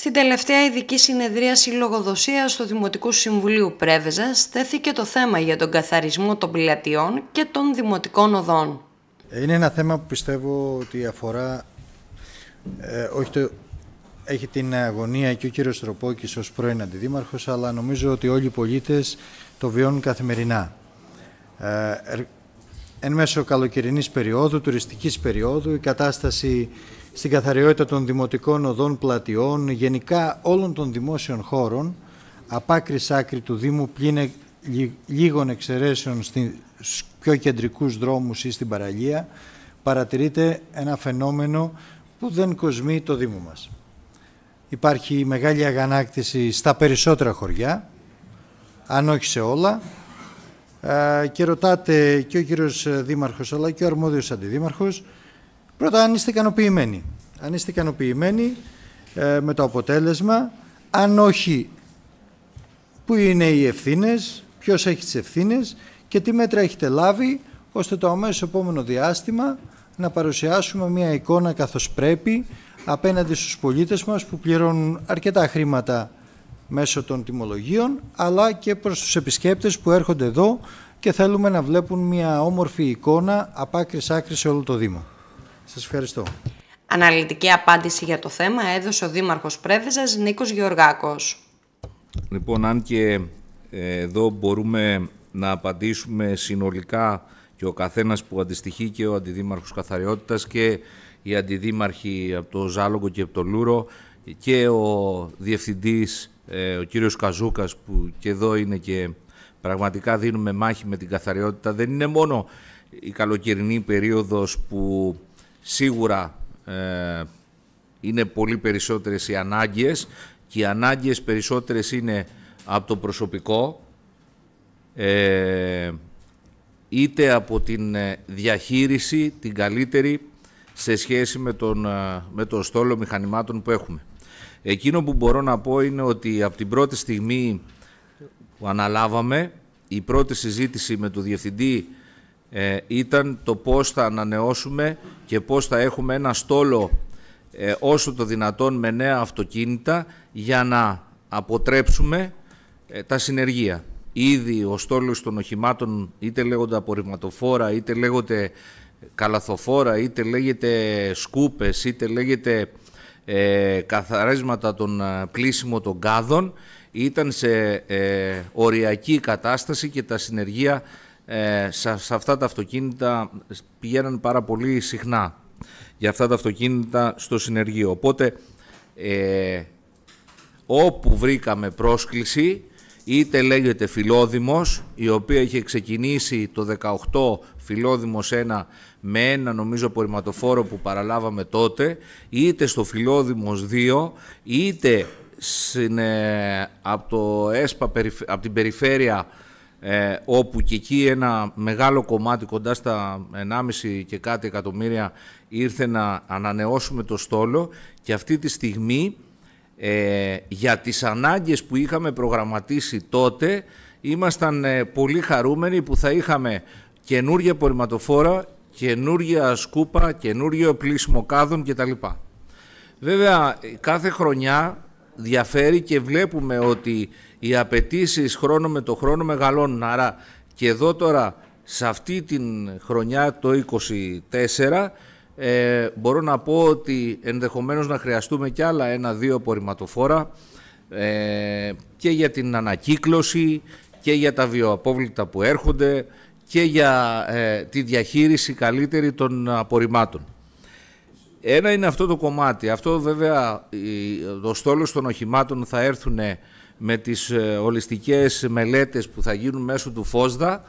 Στην τελευταία ειδική συνεδρίαση λογοδοσίας του Δημοτικού Συμβουλίου Πρέβεζας, στέθηκε το θέμα για τον καθαρισμό των πλατιών και των δημοτικών οδών. Είναι ένα θέμα που πιστεύω ότι αφορά. Ε, όχι το, έχει την αγωνία και ο κύριος Τροπόκης ως πρώην αντιδήμαρχος, αλλά νομίζω ότι όλοι οι πολίτες το βιώνουν καθημερινά. Ε, ε, εν μέσω καλοκαιρινής περίοδου, τουριστικής περίοδου, η κατάσταση στην καθαριότητα των δημοτικών οδών πλατιών, γενικά όλων των δημόσιων χώρων, απάκρι άκρη του Δήμου, πλην λίγων εξαιρέσεων στου πιο κεντρικούς δρόμους ή στην παραλία, παρατηρείται ένα φαινόμενο που δεν κοσμεί το Δήμο μας. Υπάρχει μεγάλη αγανάκτηση στα περισσότερα χωριά, αν όχι σε όλα, ε, και ρωτάτε και ο κύριος Δήμαρχος αλλά και ο αρμόδιος Αντιδήμαρχος Πρώτα, αν είστε ικανοποιημένοι. Αν είστε ικανοποιημένοι ε, με το αποτέλεσμα, αν όχι, πού είναι οι ευθύνες, ποιος έχει τις ευθύνες και τι μέτρα έχετε λάβει ώστε το αμέσως επόμενο διάστημα να παρουσιάσουμε μια εικόνα καθώς πρέπει απέναντι στους πολίτες μας που πληρώνουν αρκετά χρήματα μέσω των τιμολογίων αλλά και προς τους επισκέπτες που έρχονται εδώ και θέλουμε να βλέπουν μια όμορφη εικόνα από άκρη σε όλο το Δήμο. Σας ευχαριστώ. Αναλυτική απάντηση για το θέμα έδωσε ο Δήμαρχος Πρέβεζας Νίκος Γεωργάκος. Λοιπόν, αν και ε, εδώ μπορούμε να απαντήσουμε συνολικά και ο καθένας που αντιστοιχεί και ο Αντιδήμαρχος Καθαριότητας και οι Αντιδήμαρχοι από το Ζάλογο και από το Λούρο και ο Διευθυντής, ε, ο κύριος Καζούκας που και εδώ είναι και πραγματικά δίνουμε μάχη με την καθαριότητα. Δεν είναι μόνο η καλοκαιρινή περίοδος που Σίγουρα ε, είναι πολύ περισσότερες οι ανάγκες και οι ανάγκες περισσότερες είναι από το προσωπικό, ε, είτε από την ε, διαχείριση την καλύτερη σε σχέση με τον, ε, με το στόλο μηχανημάτων που έχουμε. Εκείνο που μπορώ να πω είναι ότι από την πρώτη στιγμή που αναλάβαμε, η πρώτη συζήτηση με τον Διευθυντή ε, ήταν το πώς θα ανανεώσουμε και πώς θα έχουμε ένα στόλο ε, όσο το δυνατόν με νέα αυτοκίνητα για να αποτρέψουμε ε, τα συνεργεία. Ήδη ο στόλος των οχημάτων είτε λέγονται απορριμματοφόρα, είτε λέγονται καλαθοφόρα, είτε λέγεται σκούπες, είτε λέγεται ε, των πλήσιμο των κάδων ήταν σε οριακή κατάσταση και τα συνεργεία ε, σε, αυτά τα αυτοκίνητα πηγαίναν πάρα πολύ συχνά για αυτά τα αυτοκίνητα στο συνεργείο. Οπότε ε, όπου βρήκαμε πρόσκληση είτε λέγεται Φιλόδημος η οποία είχε ξεκινήσει το 18 Φιλόδημος 1 με ένα νομίζω πορηματοφόρο που παραλάβαμε τότε είτε στο Φιλόδημος 2 είτε ε, από, το ΕΣΠΑ, από την περιφέρεια ε, όπου και εκεί ένα μεγάλο κομμάτι κοντά στα 1,5 και κάτι εκατομμύρια ήρθε να ανανεώσουμε το στόλο και αυτή τη στιγμή ε, για τις ανάγκες που είχαμε προγραμματίσει τότε ήμασταν ε, πολύ χαρούμενοι που θα είχαμε καινούργια πορηματοφόρα, καινούργια σκούπα, καινούργιο πλήσιμο κάδων κτλ. Βέβαια κάθε χρονιά διαφέρει και βλέπουμε ότι οι απαιτήσει χρόνο με το χρόνο μεγαλώνουν. Άρα και εδώ τώρα σε αυτή την χρονιά το 24 ε, μπορώ να πω ότι ενδεχομένως να χρειαστούμε κι άλλα ένα-δύο απορριμματοφόρα ε, και για την ανακύκλωση και για τα βιοαπόβλητα που έρχονται και για ε, τη διαχείριση καλύτερη των απορριμμάτων. Ένα είναι αυτό το κομμάτι. Αυτό βέβαια το στόλος των οχημάτων θα έρθουν με τις ε, ολιστικές μελέτες που θα γίνουν μέσω του Φόσδα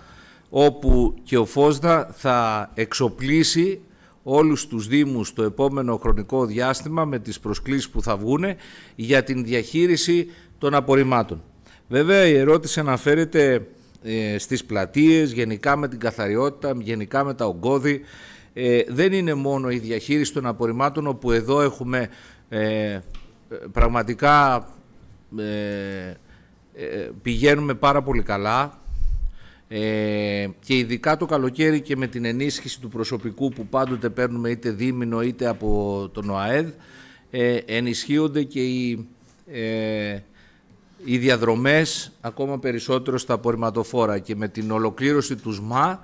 όπου και ο Φόσδα θα εξοπλίσει όλους τους Δήμους το επόμενο χρονικό διάστημα με τις προσκλήσεις που θα βγουν για την διαχείριση των απορριμμάτων. Βέβαια η ερώτηση αναφέρεται ε, στις πλατείες, γενικά με την καθαριότητα, γενικά με τα ογκώδη ε, δεν είναι μόνο η διαχείριση των απορριμμάτων, όπου εδώ έχουμε ε, πραγματικά ε, ε, πηγαίνουμε πάρα πολύ καλά ε, και ειδικά το καλοκαίρι και με την ενίσχυση του προσωπικού που πάντοτε παίρνουμε είτε δίμηνο είτε από τον ΟΑΕΔ ενισχύονται και οι, οι διαδρομές ακόμα περισσότερο στα απορριμματοφόρα και με την ολοκλήρωση του ΣΜΑ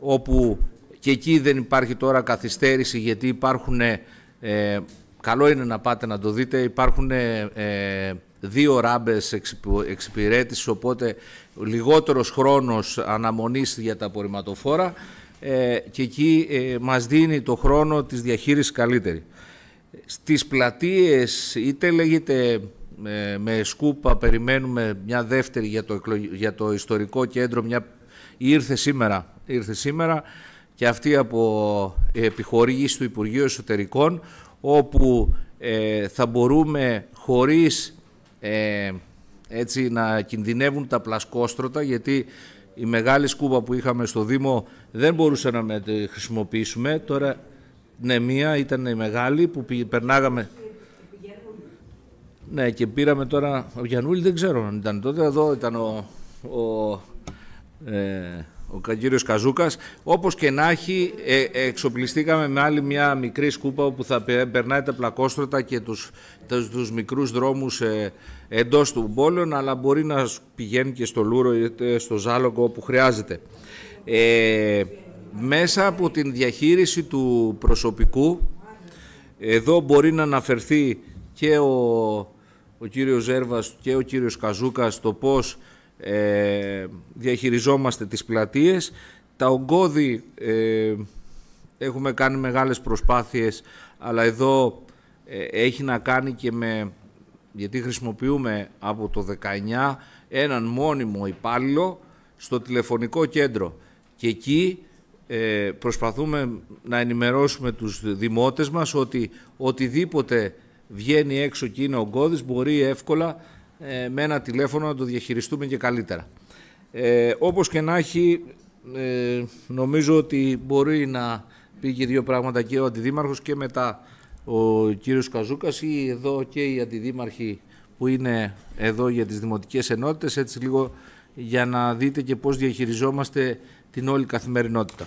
όπου και εκεί δεν υπάρχει τώρα καθυστέρηση γιατί υπάρχουν, ε, ε, καλό είναι να πάτε να το δείτε, υπάρχουν ε, δύο ράμπες εξυπηρέτηση, οπότε λιγότερος χρόνος αναμονής για τα απορριμματοφόρα και εκεί μας δίνει το χρόνο της διαχείρισης καλύτερη. Στις πλατείες είτε λέγεται με σκούπα περιμένουμε μια δεύτερη για το, για το ιστορικό κέντρο, μια ήρθε σήμερα, ήρθε σήμερα και αυτή από ε, επιχορήγηση του Υπουργείου Εσωτερικών όπου ε, θα μπορούμε χωρίς ε, έτσι να κινδυνεύουν τα πλασκόστρωτα γιατί η μεγάλη σκούπα που είχαμε στο Δήμο δεν μπορούσε να με τη χρησιμοποιήσουμε. Τώρα ναι, μία ήταν η μεγάλη που περνάγαμε... Ναι, και πήραμε τώρα... Ο Γιαννούλη δεν ξέρω αν ήταν τότε. Εδώ ήταν ο, ο κύριος Καζούκας. Όπως και να έχει, ε, εξοπλιστήκαμε με άλλη μια μικρή σκούπα που θα περνάει τα πλακόστρωτα και τους, τους, τους μικρούς δρόμους ε, εντός του αλλά μπορεί να πηγαίνει και στο Λούρο ή ε, στο Ζάλογο όπου χρειάζεται. Ε, μέσα από την διαχείριση του προσωπικού, εδώ μπορεί να αναφερθεί και ο, ο κύριος Ζέρβας και ο κύριος Καζούκας το πώς ε, διαχειριζόμαστε τις πλατείες. Τα ογκώδη ε, έχουμε κάνει μεγάλες προσπάθειες, αλλά εδώ ε, έχει να κάνει και με, γιατί χρησιμοποιούμε από το 19 έναν μόνιμο υπάλληλο στο τηλεφωνικό κέντρο. Και εκεί ε, προσπαθούμε να ενημερώσουμε τους δημότες μας ότι οτιδήποτε βγαίνει έξω και είναι ογκώδης μπορεί εύκολα ε, με ένα τηλέφωνο να το διαχειριστούμε και καλύτερα. Ε, όπως και να έχει, ε, νομίζω ότι μπορεί να πει και δύο πράγματα και ο Αντιδήμαρχος και μετά ο κύριος Καζούκας ή εδώ και οι Αντιδήμαρχοι που είναι εδώ για τις δημοτικές ενότητες, έτσι λίγο για να δείτε και πώς διαχειριζόμαστε την όλη καθημερινότητα.